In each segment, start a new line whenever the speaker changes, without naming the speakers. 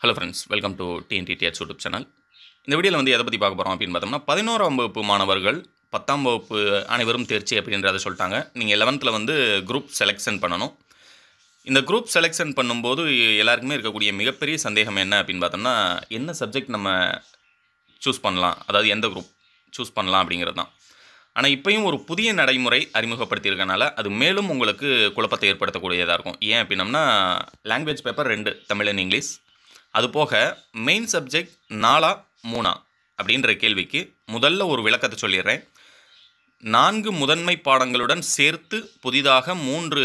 hello friends welcome to TNTDH YouTube channel இந்த வீடியோவில் வந்து எதை பற்றி பார்க்க போகிறோம் அப்படின்னு பார்த்தோம்னா பதினோராம் வகுப்பு மாணவர்கள் பத்தாம் வகுப்பு அனைவரும் தேர்ச்சி அப்படின்றத சொல்லிட்டாங்க நீங்கள் லெவன்த்தில் வந்து குரூப் செலெக்ஷன் பண்ணணும் இந்த குரூப் செலெக்ஷன் பண்ணும்போது எல்லாருக்குமே இருக்கக்கூடிய மிகப்பெரிய சந்தேகம் என்ன அப்படின்னு பார்த்தோம்னா என்ன சப்ஜெக்ட் நம்ம சூஸ் பண்ணலாம் அதாவது எந்த குரூப் சூஸ் பண்ணலாம் அப்படிங்கிறது தான் ஆனால் இப்போயும் ஒரு புதிய நடைமுறை அறிமுகப்படுத்தியிருக்கனால அது மேலும் உங்களுக்கு குழப்பத்தை ஏற்படுத்தக்கூடியதாக இருக்கும் ஏன் அப்படின்னம்னா லாங்குவேஜ் பேப்பர் ரெண்டு தமிழ் அண்ட் இங்கிலீஷ் அதுபோக மெயின் சப்ஜெக்ட் நாலா மூணா அப்படின்ற கேள்விக்கு முதல்ல ஒரு விளக்கத்தை சொல்லிடுறேன் நான்கு முதன்மை பாடங்களுடன் சேர்த்து புதிதாக மூன்று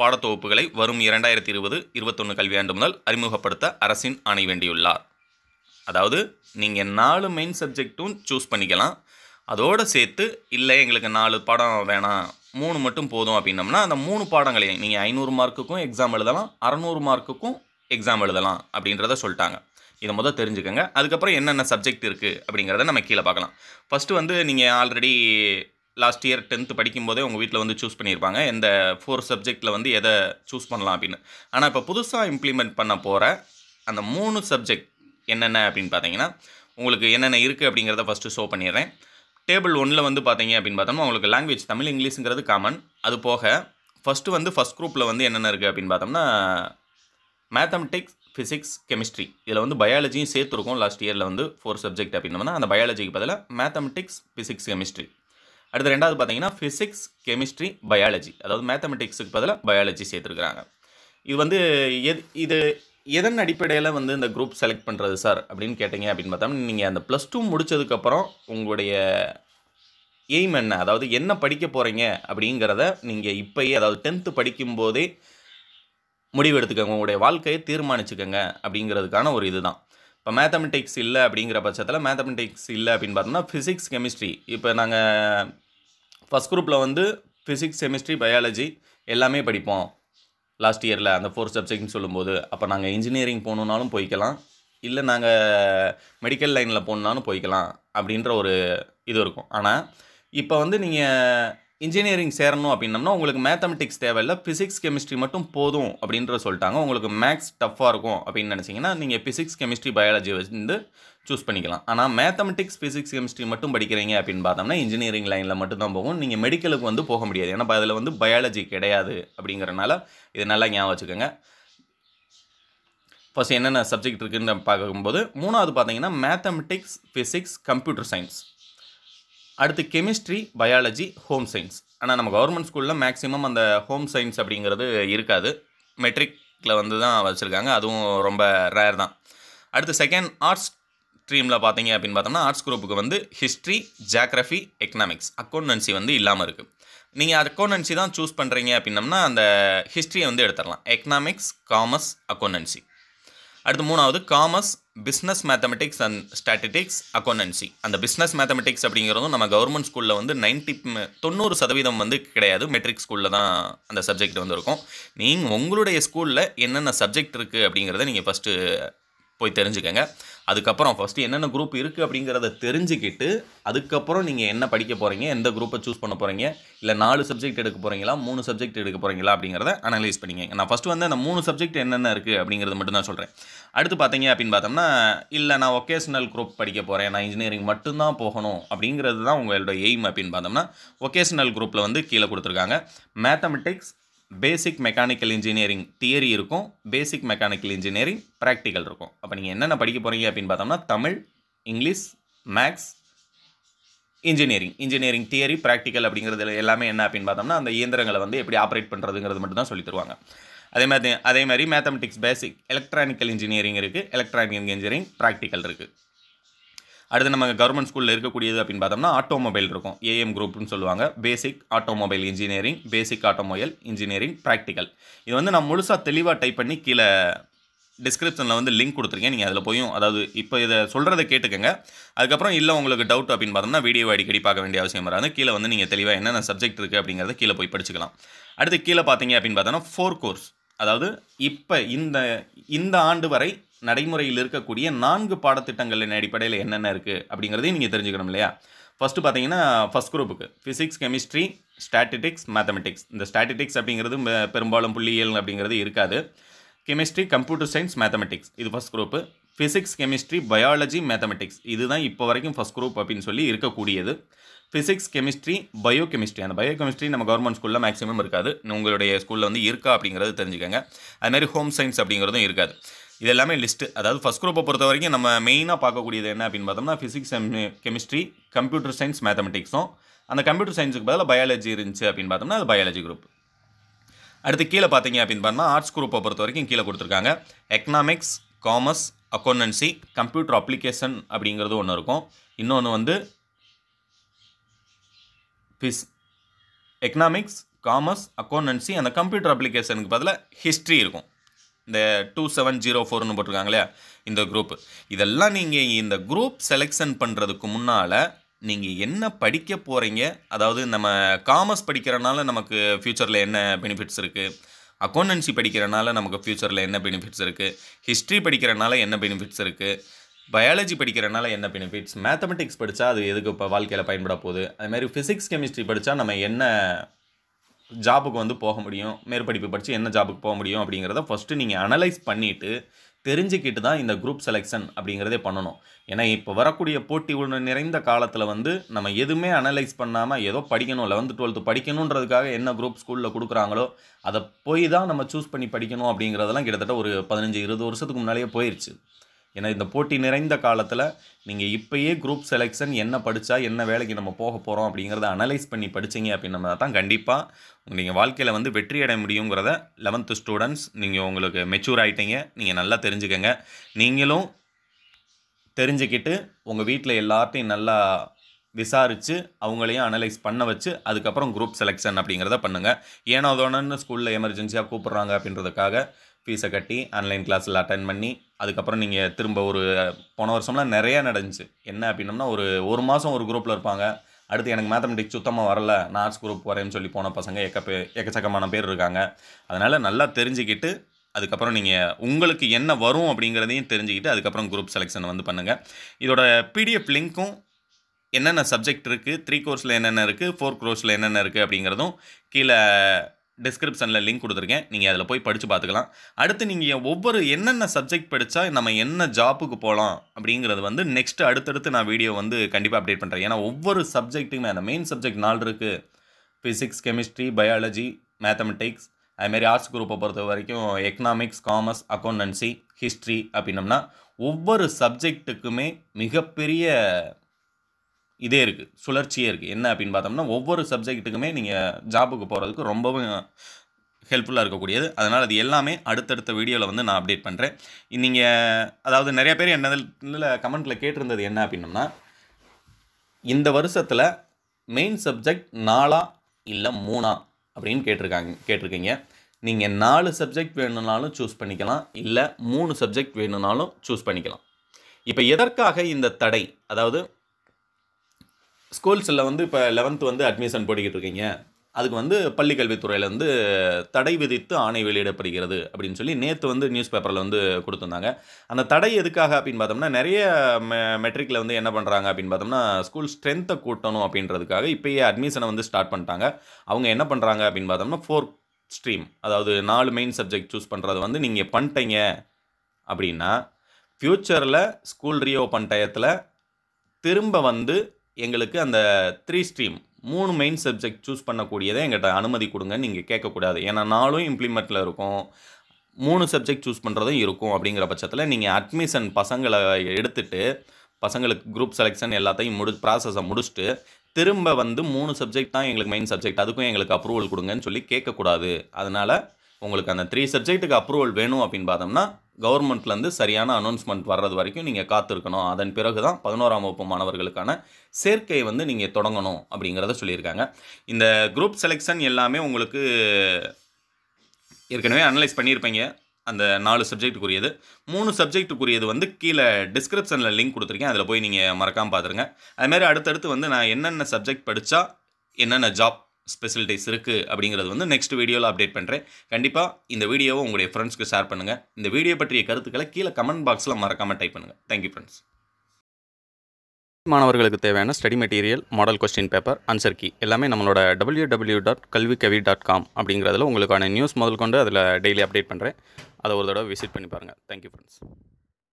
பாடத்தொகுப்புகளை வரும் இரண்டாயிரத்தி இருபது இருபத்தொன்று கல்வியாண்டு முதல் அறிமுகப்படுத்த அரசின் ஆணை வேண்டியுள்ளார் அதாவது நீங்கள் நாலு மெயின் சப்ஜெக்ட்டும் சூஸ் பண்ணிக்கலாம் அதோடு சேர்த்து இல்லை எங்களுக்கு நாலு பாடம் வேணாம் மூணு மட்டும் போதும் அப்படின்னம்னா அந்த மூணு பாடங்களையும் நீங்கள் ஐநூறு மார்க்குக்கும் எக்ஸாம் எழுதலாம் அறநூறு மார்க்குக்கும் எக்ஸாம் எழுதலாம் அப்படின்றத சொல்லிட்டாங்க இதை மொதல் தெரிஞ்சுக்கோங்க அதுக்கப்புறம் என்னென்ன சப்ஜெக்ட் இருக்குது அப்படிங்கிறத நம்ம கீழே பார்க்கலாம் ஃபஸ்ட்டு வந்து நீங்கள் ஆல்ரெடி லாஸ்ட் இயர் டென்த்து படிக்கும்போதே உங்கள் வீட்டில் வந்து சூஸ் பண்ணியிருப்பாங்க இந்த ஃபோர் சப்ஜெக்டில் வந்து எதை சூஸ் பண்ணலாம் அப்படின்னு ஆனால் இப்போ புதுசாக இம்ப்ளிமெண்ட் பண்ண போகிற அந்த மூணு சப்ஜெக்ட் என்னென்ன அப்படின்னு பார்த்தீங்கன்னா உங்களுக்கு என்னென்ன இருக்குது அப்படிங்கிறத ஃபஸ்ட்டு ஷோ பண்ணிடுறேன் டேபிள் ஒனில் வந்து பார்த்தீங்க அப்படின்னு பார்த்தோம்னா உங்களுக்கு லாங்குவேஜ் தமிழ் இங்கிலீஷுங்கிறது காமன் அது போக ஃபஸ்ட்டு வந்து ஃபஸ்ட் குரூப்பில் வந்து என்னென்ன இருக்குது அப்படின்னு பார்த்தோம்னா மேத்தமெட்டிக்ஸ் ஃபிசிக்ஸ் கெமிஸ்ட்ரி இதில் வந்து பயாலஜியும் சேர்த்துருக்கோம் லாஸ்ட் இயரில் வந்து ஃபோர் சப்ஜெக்ட் அப்படின்னோம்னா அந்த பயாலஜிக்கு பதிலாக மேத்தமெட்டிக்ஸ் ஃபிசிக்ஸ் கெமிஸ்ட்ரி அடுத்து ரெண்டாவது பார்த்தீங்கன்னா ஃபிசிக்ஸ் கெமிஸ்ட்ரி பயாலஜி அதாவது மேத்தமெட்டிக்ஸுக்கு பதிலாக பயாலஜி சேர்த்துருக்குறாங்க இது வந்து எது இது எதன் அடிப்படையில் வந்து இந்த குரூப் செலக்ட் பண்ணுறது சார் அப்படின்னு கேட்டீங்க அப்படின்னு பார்த்தா நீங்கள் அந்த ப்ளஸ் டூ முடித்ததுக்கப்புறம் உங்களுடைய எய்ம் என்ன அதாவது என்ன படிக்க போகிறீங்க அப்படிங்கிறத நீங்கள் இப்போயே அதாவது டென்த்து படிக்கும்போதே முடிவு எடுத்துக்கோங்க உங்களுடைய வாழ்க்கையை தீர்மானிச்சுக்கோங்க அப்படிங்கிறதுக்கான ஒரு இதுதான் இப்போ மேத்தமெட்டிக்ஸ் இல்லை அப்படிங்கிற பட்சத்தில் மேத்தமெட்டிக்ஸ் இல்லை அப்படின்னு பார்த்தோம்னா ஃபிசிக்ஸ் கெமிஸ்ட்ரி இப்போ நாங்கள் ஃபஸ்ட் குரூப்பில் வந்து ஃபிசிக்ஸ் கெமிஸ்ட்ரி பயாலஜி எல்லாமே படிப்போம் லாஸ்ட் இயரில் அந்த ஃபோர் சப்ஜெக்ட்னு சொல்லும்போது அப்போ நாங்கள் இன்ஜினியரிங் போகணுன்னாலும் போய்க்கலாம் இல்லை நாங்கள் மெடிக்கல் லைனில் போகணுன்னாலும் போய்க்கலாம் அப்படின்ற ஒரு இது இருக்கும் ஆனால் இப்போ வந்து நீங்கள் இன்ஜினியரிங் சேரணும் அப்படின்னம்னா உங்களுக்கு மேத்தமெட்டிக்ஸ் தேவையில்லை ஃபிசிக்ஸ் கெமிஸ்ட்ரி மட்டும் போதும் அப்படின்ற சொல்லிட்டாங்க உங்களுக்கு மேக்ஸ் டஃப்பாக இருக்கும் அப்படின்னு நினச்சிங்கன்னா நீங்கள் ஃபிசிக்ஸ் கெமிஸ்ட்ரி பயாலஜி வந்து சூஸ் பண்ணிக்கலாம் ஆனால் மேத்தமெட்டிக்ஸ் ஃபிசிக்ஸ் கெமிஸ்ட்ரி மட்டும் படிக்கிறீங்க அப்படின்னு பார்த்தோம்னா இன்ஜினியரிங் லைனில் மட்டும்தான் போகும் நீங்கள் மெடிக்கலுக்கு வந்து போக முடியாது ஏன்னா அதில் வந்து பயாலஜி கிடையாது அப்படிங்கிறனால இது நல்லா ஞாபகம் வச்சுக்கோங்க ஃபஸ்ட் என்னென்ன சப்ஜெக்ட் இருக்குன்னு பார்க்கும்போது மூணாவது பார்த்தீங்கன்னா மேத்தமெட்டிக்ஸ் ஃபிசிக்ஸ் கம்ப்யூட்டர் சயின்ஸ் அடுத்து கெமிஸ்ட்ரி பயாலஜி ஹோம் சயின்ஸ் ஆனால் நம்ம கவர்மெண்ட் ஸ்கூலில் மேக்ஸிமம் அந்த ஹோம் சயின்ஸ் அப்படிங்கிறது இருக்காது மெட்ரிக்கில் வந்து தான் வச்சுருக்காங்க அதுவும் ரொம்ப ரேர் தான் அடுத்து செகண்ட் ஆர்ட்ஸ் ஸ்ட்ரீமில் பார்த்தீங்க அப்படின்னு பார்த்தோம்னா ஆர்ட்ஸ் குரூப்புக்கு வந்து ஹிஸ்ட்ரி ஜாக்ரஃபி எக்கனாமிக்ஸ் அக்கௌண்டன்சி வந்து இல்லாமல் இருக்குது நீங்கள் அக்கௌண்டன்சி தான் சூஸ் பண்ணுறீங்க அப்படின்னம்னா அந்த ஹிஸ்ட்ரியை வந்து எடுத்துடலாம் எக்கனாமிக்ஸ் காமர்ஸ் அக்கௌண்டன்சி அடுத்து மூணாவது commerce business mathematics and statistics accountancy அந்த பிஸ்னஸ் மேத்தமெட்டிக்ஸ் அப்படிங்கிறதும் நம்ம கவர்மெண்ட் ஸ்கூலில் வந்து நைன்ட்டி தொண்ணூறு சதவீதம் வந்து கிடையாது மெட்ரிக் ஸ்கூலில் தான் அந்த சப்ஜெக்ட் வந்து இருக்கும் நீங்கள் உங்களுடைய ஸ்கூலில் என்னென்ன சப்ஜெக்ட் இருக்குது அப்படிங்கிறத நீங்கள் ஃபஸ்ட்டு போய் தெரிஞ்சுக்கங்க அதுக்கப்புறம் ஃபஸ்ட்டு என்னென்ன குரூப் இருக்குது அப்படிங்கிறத தெரிஞ்சுக்கிட்டு அதுக்கப்புறம் நீங்கள் என்ன படிக்க போகிறீங்க எந்த குரூப்பை சூஸ் பண்ண போகிறீங்க இல்லை நாலு சப்ஜெக்ட் எடுக்க போகிறீங்களா மூணு சப்ஜெக்ட் எடுக்க போகிறீங்களா அப்படிங்கிறத அனலைஸ் பண்ணிக்கங்க நான் ஃபஸ்ட்டு வந்து அந்த மூணு சப்ஜெக்ட் என்னென்ன இருக்குது அப்படிங்கிறது மட்டும் தான் சொல்கிறேன் அடுத்து பார்த்தீங்க அப்படின்னு பார்த்தோம்னா இல்லை நான் ஒகேஷ்னல் குரூப் படிக்க போகிறேன் நான் இன்ஜினியரிங் மட்டும்தான் போகணும் அப்படிங்கிறது தான் உங்களோட எய்ம் அப்படின்னு பார்த்தோம்னா ஒகேஷ்னல் குரூப்பில் வந்து கீழே கொடுத்துருக்காங்க mathematics basic mechanical engineering theory இருக்கும் பேசிக் மெக்கானிக்கல் இன்ஜினியரிங் ப்ராக்டிக்கல் இருக்கும் அப்போ நீங்கள் என்னென்ன படிக்க போகிறீங்க அப்படின்னு பார்த்தோம்னா Tamil English maths engineering engineering theory practical அப்படிங்கிறது எல்லாமே என்ன அப்படின்னு பார்த்தோம்னா அந்த இயந்திரங்களை வந்து எப்படி ஆப்ரேட் பண்ணுறதுங்கிறது மட்டும் தான் சொல்லி தருவாங்க அதே மாதிரி அதே மாதிரி மேத்தமெட்டிக்ஸ் பேசிக் எலக்ட்ரானிக்கல் இன்ஜினியரிங் இருக்குது எலக்ட்ரானிக் இன்ஜினியரிங் ப்ராக்டிக்கல் இருக்குது அடுத்து நம்ம கவர்மெண்ட் ஸ்கூலில் இருக்கக்கூடியது அப்படின்னு பார்த்தோம்னா ஆட்டோமொபைல் இருக்கும் ஏஎம் குரூப்னு சொல்லுவாங்க basic automobile engineering basic automobile engineering practical இது வந்து நான் முழுசாக தெளிவாக டைப் பண்ணி கீழே டிஸ்கிரிப்ஷனில் வந்து லிங்க் கொடுத்துருக்கேன் நீங்கள் அதில் போயும் அதாவது இப்போ இதை சொல்கிறத கேட்டுக்கங்க அதுக்கப்புறம் இல்லை உங்களுக்கு டவுட் அப்படின்னு பார்த்தோம்னா வீடியோ அடிக்கடி பார்க்க வேண்டிய அவசியம் வராது கீழே வந்து நீங்கள் தெளிவாக என்னென்ன சப்ஜெக்ட் இருக்குது அப்படிங்கிறத கீழே போய் படிச்சுக்கலாம் அடுத்து கீழே பார்த்தீங்க அப்படின்னு பார்த்தோம்னா ஃபோர் கோர்ஸ் அதாவது இப்போ இந்த இந்த ஆண்டு வரை நடைமுறையில் இருக்கக்கூடிய நான்கு பாடத்திட்டங்களின் அடிப்படையில் என்னென்ன இருக்குது அப்படிங்கிறதையும் நீங்கள் தெரிஞ்சுக்கணும் இல்லையா ஃபஸ்ட்டு பார்த்தீங்கன்னா ஃபஸ்ட் குரூப்புக்கு ஃபிசிக்ஸ் கெமிஸ்ட்ரி ஸ்டாட்டிட்டிக்ஸ் மேத்தமெட்டிக்ஸ் இந்த ஸ்டாட்டிட்டிக்ஸ் அப்படிங்கிறது பெரும்பாலும் புள்ளியியல் அப்படிங்கிறது இருக்காது கெமிஸ்ட்ரி கம்ப்யூட்டர் சயின்ஸ் மேத்தமெட்டிக்ஸ் இது first group physics chemistry biology mathematics இதுதான் இப்போ வரைக்கும் ஃபஸ்ட் குரூப் அப்படின்னு சொல்லி இருக்கக்கூடியது ஃபிசிக்ஸ் கெமிஸ்ட்ரி பயோ கெமிஸ்ட்ரி அந்த பயோ கெமிஸ்ட்ரி நம்ம கவர்மெண்ட் ஸ்கூலில் மேக்ஸிமம் இருக்காது உங்களுடைய ஸ்கூலில் வந்து இருக்கா அப்படிங்கிறது தெரிஞ்சுக்கோங்க அதுமாதிரி ஹோம் சயின்ஸ் அப்படிங்கிறதும் இருக்காது இது எல்லாமே லிஸ்ட்டு அதாவது ஃபஸ்ட் குரூப்பை பொறுத்த வரைக்கும் நம்ம மெயினாக பார்க்கக்கூடியது என்ன அப்படின்னு பார்த்தோம்னா ஃபிசிக்ஸ் கெமிஸ்ட்ரி கம்ப்யூட்டர் சயின்ஸ் மேத்தமெட்டிக்ஸும் அந்த கம்ப்யூட்டர் சயின்ஸுக்கு பதிலாக பயாலஜி இருந்துச்சு அப்படின்னு பார்த்தோம்னா அது பயாலஜி குரூப் அடுத்து கீழே பார்த்தீங்க அப்படின்னு பார்த்தோம்னா ஆர்ட்ஸ் குரூப்பை பொறுத்த வரைக்கும் கீழே கொடுத்துருக்காங்க economics commerce accountancy computer application அப்படிங்கிறது ஒன்று இருக்கும் இன்னொன்று வந்து ஃபிஸ் எக்கனாமிக்ஸ் காமர்ஸ் அக்கௌண்டன்சி அந்த கம்ப்யூட்டர் அப்ளிகேஷனுக்கு பதிலாக ஹிஸ்ட்ரி இருக்கும் இந்த டூ செவன் ஜீரோ ஃபோர்னு போட்டிருக்காங்களே இந்த குரூப் இதெல்லாம் நீங்கள் இந்த குரூப் செலெக்ஷன் பண்ணுறதுக்கு முன்னால் நீங்கள் என்ன படிக்க போகிறீங்க அதாவது நம்ம காமர்ஸ் படிக்கிறனால நமக்கு ஃப்யூச்சரில் என்ன பெனிஃபிட்ஸ் இருக்குது அக்கௌண்டன்சி படிக்கிறனால நமக்கு ஃப்யூச்சரில் என்ன பெனிஃபிட்ஸ் இருக்குது ஹிஸ்ட்ரி படிக்கிறனால என்ன பெனிஃபிட்ஸ் இருக்குது பயாலஜி படிக்கிறனால என்ன பெனிஃபிட்ஸ் மேத்தமெட்டிக்ஸ் படித்தா அது எதுக்கு இப்போ வாழ்க்கையில் பயன்பட போகுது அதுமாதிரி ஃபிசிக்ஸ் கெமிஸ்ட்ரி படித்தா நம்ம என்ன ஜாபுக்கு வந்து போக முடியும் மேற்படிப்பு படித்து என்ன ஜாபுக்கு போக முடியும் அப்படிங்கிறத ஃபஸ்ட்டு நீங்கள் அனலைஸ் பண்ணிவிட்டு தெரிஞ்சுக்கிட்டு தான் இந்த குரூப் செலெக்ஷன் அப்படிங்கிறதே பண்ணணும் ஏன்னா இப்போ வரக்கூடிய போட்டி நிறைந்த காலத்தில் வந்து நம்ம எதுவுமே அனலைஸ் பண்ணாமல் ஏதோ படிக்கணும் லெவன்த்து டுவெல்த்து படிக்கணுன்றதுக்காக என்ன குரூப் ஸ்கூலில் கொடுக்குறாங்களோ அதை போய் தான் நம்ம சூஸ் பண்ணி படிக்கணும் அப்படிங்கிறதெல்லாம் கிட்டத்தட்ட ஒரு பதினஞ்சு இருபது வருஷத்துக்கு முன்னாலேயே போயிடுச்சு ஏன்னா இந்த போட்டி நிறைந்த காலத்தில் நீங்கள் இப்போயே குரூப் செலெக்ஷன் என்ன படித்தா என்ன வேலைக்கு நம்ம போக போகிறோம் அப்படிங்கிறத அனலைஸ் பண்ணி படித்தீங்க அப்படின்னா தான் கண்டிப்பாக நீங்கள் வாழ்க்கையில் வந்து வெற்றி அடைய முடியுங்கிறத லெவன்த்து ஸ்டூடெண்ட்ஸ் நீங்கள் உங்களுக்கு மெச்சூர் ஆகிட்டீங்க நீங்கள் நல்லா தெரிஞ்சுக்கங்க நீங்களும் தெரிஞ்சுக்கிட்டு உங்கள் வீட்டில் எல்லார்ட்டையும் நல்லா விசாரித்து அவங்களையும் அனலைஸ் பண்ண வச்சு அதுக்கப்புறம் குரூப் செலெக்ஷன் அப்படிங்கிறத பண்ணுங்கள் ஏன்னா அதோன்னு ஸ்கூலில் எமர்ஜென்சியாக கூப்பிட்றாங்க அப்படின்றதுக்காக ஃபீஸை கட்டி ஆன்லைன் கிளாஸில் அட்டன் பண்ணி அதுக்கப்புறம் நீங்கள் திரும்ப ஒரு போன வருஷம்லாம் நிறையா நடந்துச்சு என்ன அப்படின்னம்னா ஒரு ஒரு மாதம் ஒரு குரூப்பில் இருப்பாங்க அடுத்து எனக்கு மேத்தமெட்டிக்ஸ் சுத்தமாக வரல நான் ஆர்ட்ஸ் குரூப் வரேன்னு சொல்லி போன பசங்க எக்க எக்கச்சக்கமான பேர் இருக்காங்க அதனால் நல்லா தெரிஞ்சுக்கிட்டு அதுக்கப்புறம் நீங்கள் உங்களுக்கு என்ன வரும் அப்படிங்கிறதையும் தெரிஞ்சுக்கிட்டு அதுக்கப்புறம் குரூப் செலெக்ஷன் வந்து பண்ணுங்கள் இதோட பிடிஎஃப் லிங்க்கும் என்னென்ன சப்ஜெக்ட் இருக்குது த்ரீ கோர்ஸில் என்னென்ன இருக்குது ஃபோர் கோர்ஸில் என்னென்ன இருக்குது அப்படிங்கிறதும் கீழே டிஸ்கிரிப்ஷனில் லிங்க் கொடுத்துருக்கேன் நீங்கள் அதில் போய் படித்து பார்த்துக்கலாம் அடுத்து நீங்கள் ஒவ்வொரு என்னென்ன சப்ஜெக்ட் படித்தா நம்ம என்ன ஜாப்புக்கு போகலாம் அப்படிங்கிறது வந்து நெக்ஸ்ட்டு அடுத்தடுத்து நான் வீடியோ வந்து கண்டிப்பாக அப்டேட் பண்ணுறேன் ஏன்னா ஒவ்வொரு சப்ஜெக்ட்டுமே அந்த மெயின் சப்ஜெக்ட் நாலு இருக்குது ஃபிசிக்ஸ் கெமிஸ்ட்ரி பயாலஜி மேத்தமெட்டிக்ஸ் அதுமாரி ஆர்ட்ஸ் குரூப்பை பொறுத்த வரைக்கும் எக்கனாமிக்ஸ் காமர்ஸ் அக்கௌண்டன்சி ஹிஸ்ட்ரி அப்படின்னம்னா ஒவ்வொரு சப்ஜெக்ட்டுக்குமே மிகப்பெரிய இதே இருக்குது சுழற்சியே இருக்குது என்ன அப்படின்னு பார்த்தோம்னா ஒவ்வொரு சப்ஜெக்ட்டுக்குமே நீங்கள் ஜாபுக்கு போகிறதுக்கு ரொம்பவும் ஹெல்ப்ஃபுல்லாக இருக்கக்கூடியது அதனால் அது எல்லாமே அடுத்தடுத்த வீடியோவில் வந்து நான் அப்டேட் பண்ணுறேன் நீங்கள் அதாவது நிறைய பேர் என்னதில் கமெண்ட்டில் கேட்டிருந்தது என்ன அப்படின்னம்னா இந்த வருஷத்தில் மெயின் சப்ஜெக்ட் நாலா இல்லை மூணா அப்படின்னு கேட்டிருக்காங்க கேட்டிருக்கீங்க நீங்கள் நாலு சப்ஜெக்ட் வேணும்னாலும் சூஸ் பண்ணிக்கலாம் இல்லை மூணு சப்ஜெக்ட் வேணும்னாலும் சூஸ் பண்ணிக்கலாம் இப்போ எதற்காக இந்த தடை அதாவது ஸ்கூல்ஸில் வந்து இப்போ லெவன்த்து வந்து அட்மிஷன் போட்டிக்கிட்டு இருக்கீங்க அதுக்கு வந்து பள்ளி கல்வித்துறையில் வந்து தடை விதித்து ஆணை வெளியிடப்படுகிறது அப்படின்னு சொல்லி நேற்று வந்து நியூஸ் பேப்பரில் வந்து கொடுத்துருந்தாங்க அந்த தடை எதுக்காக அப்படின்னு பார்த்தோம்னா நிறைய மெ மெட்ரிக்கில் வந்து என்ன பண்ணுறாங்க அப்படின்னு பார்த்தோம்னா ஸ்கூல் ஸ்ட்ரென்த்தை கூட்டணும் அப்படின்றதுக்காக இப்போயே அட்மிஷனை வந்து ஸ்டார்ட் பண்ணிட்டாங்க அவங்க என்ன பண்ணுறாங்க அப்படின்னு பார்த்தோம்னா ஃபோர் ஸ்ட்ரீம் அதாவது நாலு மெயின் சப்ஜெக்ட் சூஸ் பண்ணுறது வந்து நீங்கள் பண்ணிட்டீங்க அப்படின்னா ஃப்யூச்சரில் ஸ்கூல் ரீஓப்பன் டயத்தில் திரும்ப வந்து எங்களுக்கு அந்த த்ரீ ஸ்ட்ரீம் மூணு மெயின் சப்ஜெக்ட் சூஸ் பண்ணக்கூடியதை எங்கிட்ட அனுமதி கொடுங்கன்னு நீங்கள் கேட்கக்கூடாது ஏன்னா நாலும் இம்ப்ளிமெண்ட்டில் இருக்கும் மூணு சப்ஜெக்ட் சூஸ் பண்ணுறதும் இருக்கும் அப்படிங்கிற பட்சத்தில் நீங்கள் அட்மிஷன் பசங்களை எடுத்துகிட்டு பசங்களுக்கு குரூப் செலெக்ஷன் எல்லாத்தையும் முடி ப்ராசஸை முடிச்சுட்டு திரும்ப வந்து மூணு சப்ஜெக்ட் தான் எங்களுக்கு மெயின் சப்ஜெக்ட் அதுக்கும் எங்களுக்கு அப்ரூவல் கொடுங்கன்னு சொல்லி கேட்கக்கூடாது அதனால் உங்களுக்கு அந்த த்ரீ சப்ஜெக்ட்டுக்கு அப்ரூவல் வேணும் அப்படின்னு பார்த்தோம்னா கவர்மெண்ட்லேருந்து சரியான அனௌன்ஸ்மெண்ட் வர்றது வரைக்கும் நீங்கள் காத்திருக்கணும் அதன் பிறகு தான் பதினோராம் வகுப்பு மாணவர்களுக்கான சேர்க்கை வந்து நீங்கள் தொடங்கணும் அப்படிங்கிறத சொல்லியிருக்காங்க இந்த குரூப் செலெக்ஷன் எல்லாமே உங்களுக்கு ஏற்கனவே அனலைஸ் பண்ணியிருப்பீங்க அந்த நாலு சப்ஜெக்டுக்குரியது மூணு சப்ஜெக்ட்டுக்குரியது வந்து கீழே டிஸ்கிரிப்ஷனில் லிங்க் கொடுத்துருக்கேன் அதில் போய் நீங்கள் மறக்காமல் பார்த்துருங்க அதுமாதிரி அடுத்தடுத்து வந்து நான் என்னென்ன சப்ஜெக்ட் படித்தா என்னென்ன ஜாப் ஸ்பெசிலிட்டிஸ் இருக்குது அப்படிங்கிறது வந்து நெக்ஸ்ட் வீடியோவில் அப்டேட் பண்ணுறேன் கண்டிப்பாக இந்த வீடியோவை உங்களுடைய ஃப்ரெண்ட்ஸ்க்கு ஷேர் பண்ணுங்கள் இந்த வீடியோ பற்றிய கருத்துக்களை கீழே கமெண்ட் பாக்ஸில் மறக்காமல் டைப் பண்ணுங்கள் தேங்க்யூ ஃப்ரெண்ட்ஸ் மாணவர்களுக்கு தேவையான study material model question paper answer key எல்லாமே நம்மளோட டபிள்யூ டபிள்யூ டாட் கல்வி கவி டாட் காம் அப்படிங்கிறதுல உங்களுக்கான நியூஸ் முதல் கொண்டு அதில் டெய்லி அப்டேட் பண்ணுறேன் அதை ஒரு தடவை விசிட் பண்ணி பாருங்கள் தேங்க்யூ ஃப்ரெண்ட்ஸ்